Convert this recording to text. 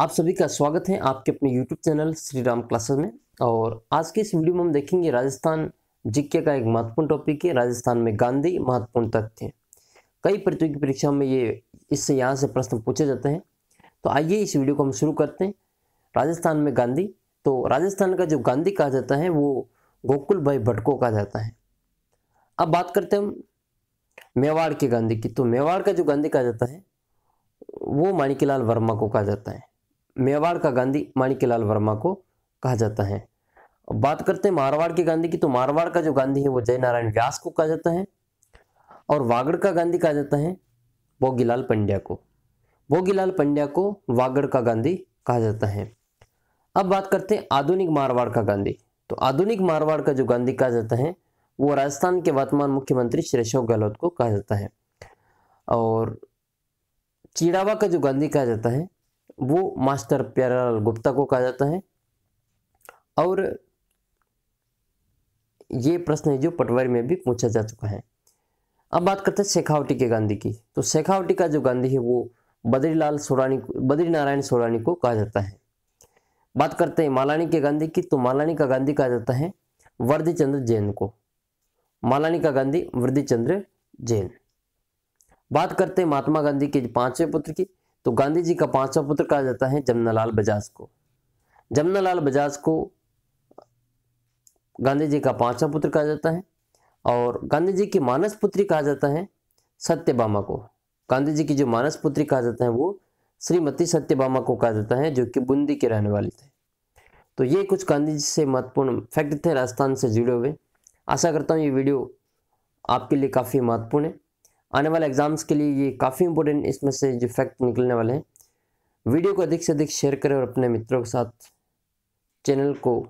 आप सभी का स्वागत है आपके अपने YouTube channel Shri Ram classes में और आज के इस वीडियो में हम देखेंगे राजस्थान जिक्के का एक महत्वपूर्ण टॉपिक है राजस्थान में गांधी महत्वपूर्ण तथ्य कई प्रतियोगी परीक्षाओं में ये इससे यहाँ से प्रश्न पूछे जाते हैं तो आइए इस वीडियो को हम शुरू करते हैं राजस्थान में गांधी तो राजस्थान का जो गांधी कहा जाता है वो गोकुल भाई भटको कहा जाता है अब बात करते हैं हम मेवाड़ के गांधी की तो मेवाड़ का जो गांधी कहा जाता है वो माणिकीलाल वर्मा को कहा जाता है मेवाड़ का गांधी माणिकलाल वर्मा को कहा जाता है बात करते हैं मारवाड़ के गांधी की तो मारवाड़ का जो गांधी है वो जय नारायण व्यास को कहा जाता है और वागड़ का गांधी कहा जाता है भोगीलाल पंड्या को भोगीलाल पंड्या को वागड़ का गांधी कहा जाता है अब बात करते हैं आधुनिक मारवाड़ का गांधी तो आधुनिक मारवाड़ का जो गांधी कहा जाता है वो राजस्थान के वर्तमान मुख्यमंत्री श्री अशोक गहलोत को कहा जाता है और चिड़ावा का जो गांधी कहा जाता है वो मास्टर प्यारालाल गुप्ता को कहा जाता है और ये प्रश्न है जो पटवारी में भी पूछा जा चुका है अब बात करते हैं शेखावटी के गांधी की तो शेखावटी का जो गांधी है वो बद्रीलाल सोरानी बद्री नारायण सोरानी को कहा जाता है बात करते हैं मालानी के गांधी की तो मालानी का गांधी कहा जाता है वर्दी चंद्र जैन को मालानी का गांधी वर्दी चंद्र जैन बात करते हैं महात्मा गांधी के पांचवें पुत्र की तो गांधी जी का पांचवा पुत्र कहा जाता है जमनालाल बजाज को जमनालाल बजाज को गांधी जी का पांचवा पुत्र कहा जाता है और गांधी जी की मानस पुत्री कहा जाता है सत्यभामा को गांधी जी की जो मानस पुत्री कहा जाता है वो श्रीमती सत्यभामा को कहा जाता है जो कि बूंदी के रहने वाले थे तो ये कुछ गांधी जी से महत्वपूर्ण फैक्ट थे राजस्थान से जुड़े हुए आशा करता हूँ ये वीडियो आपके लिए काफ़ी महत्वपूर्ण है आने वाले एग्जाम्स के लिए ये काफ़ी इंपॉर्टेंट इसमें से जो फैक्ट निकलने वाले हैं वीडियो को अधिक से अधिक शेयर करें और अपने मित्रों के साथ चैनल को